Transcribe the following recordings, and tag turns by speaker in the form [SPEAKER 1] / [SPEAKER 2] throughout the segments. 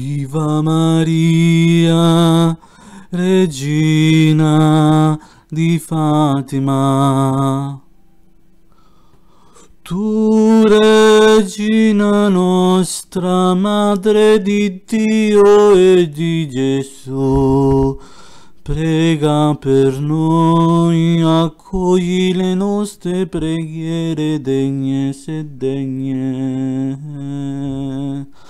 [SPEAKER 1] Viva Maria, regina di Fatima. Tu regina nostra, madre di Dio e di Gesù, prega per noi, accogli le nostre preghiere degne se degne.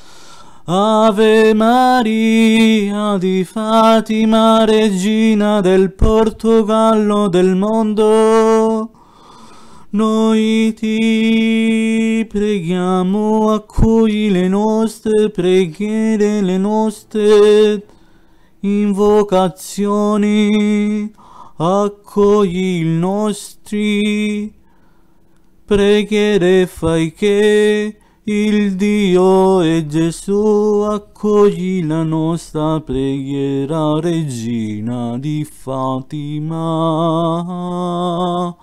[SPEAKER 1] Ave Maria di Fatima, regina del Portogallo del mondo, noi ti preghiamo, accogli le nostre preghiere, le nostre invocazioni, accogli i nostri preghiere, fai che il Dio e Gesù accogli la nostra preghiera, regina di Fatima.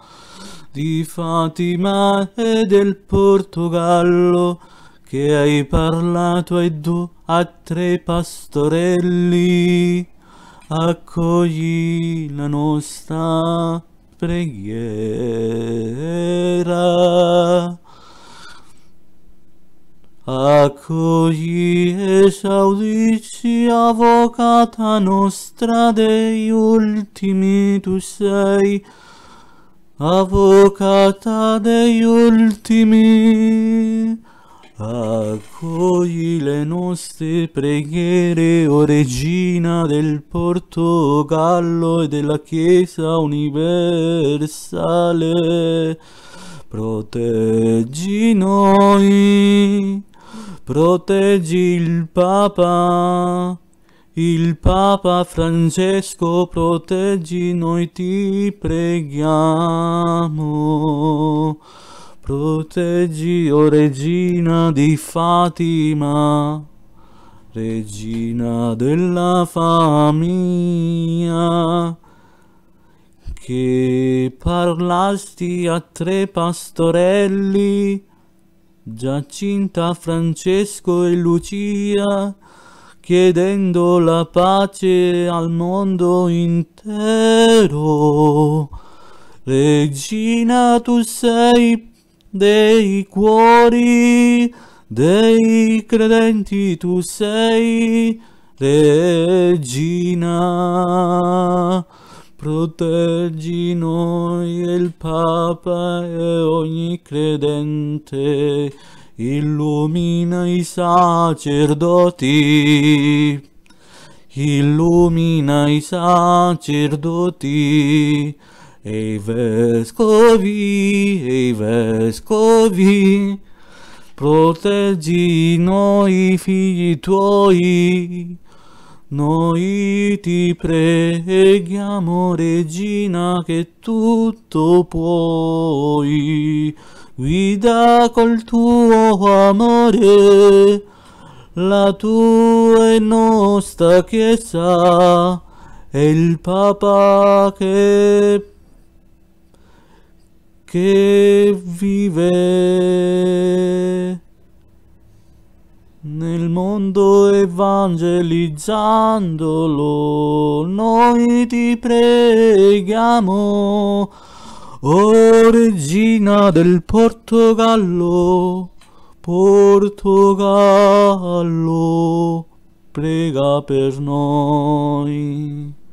[SPEAKER 1] Di Fatima e del Portogallo, che hai parlato ai due, a tre pastorelli, accogli la nostra preghiera. Accogli esaudici, avvocata nostra, dei ultimi tu sei, avvocata degli ultimi. Accogli le nostre preghiere, o regina del Portogallo e della Chiesa universale, proteggi noi. Proteggi il Papa, il Papa Francesco, proteggi noi ti preghiamo. Proteggi, o oh regina di Fatima, regina della famiglia, che parlasti a tre pastorelli, Giacinta, Francesco e Lucia, chiedendo la pace al mondo intero. Regina, tu sei dei cuori, dei credenti, tu sei regina. Proteggi noi il Papa e ogni credente, illumina i sacerdoti, illumina i sacerdoti, e i vescovi, e i vescovi, proteggi noi figli tuoi, noi ti preghiamo, Regina, che tutto puoi, guida col tuo amore la tua e nostra Chiesa e il Papa che, che vive. il mondo evangelizzandolo, noi ti preghiamo, o regina del Portogallo, Portogallo, prega per noi.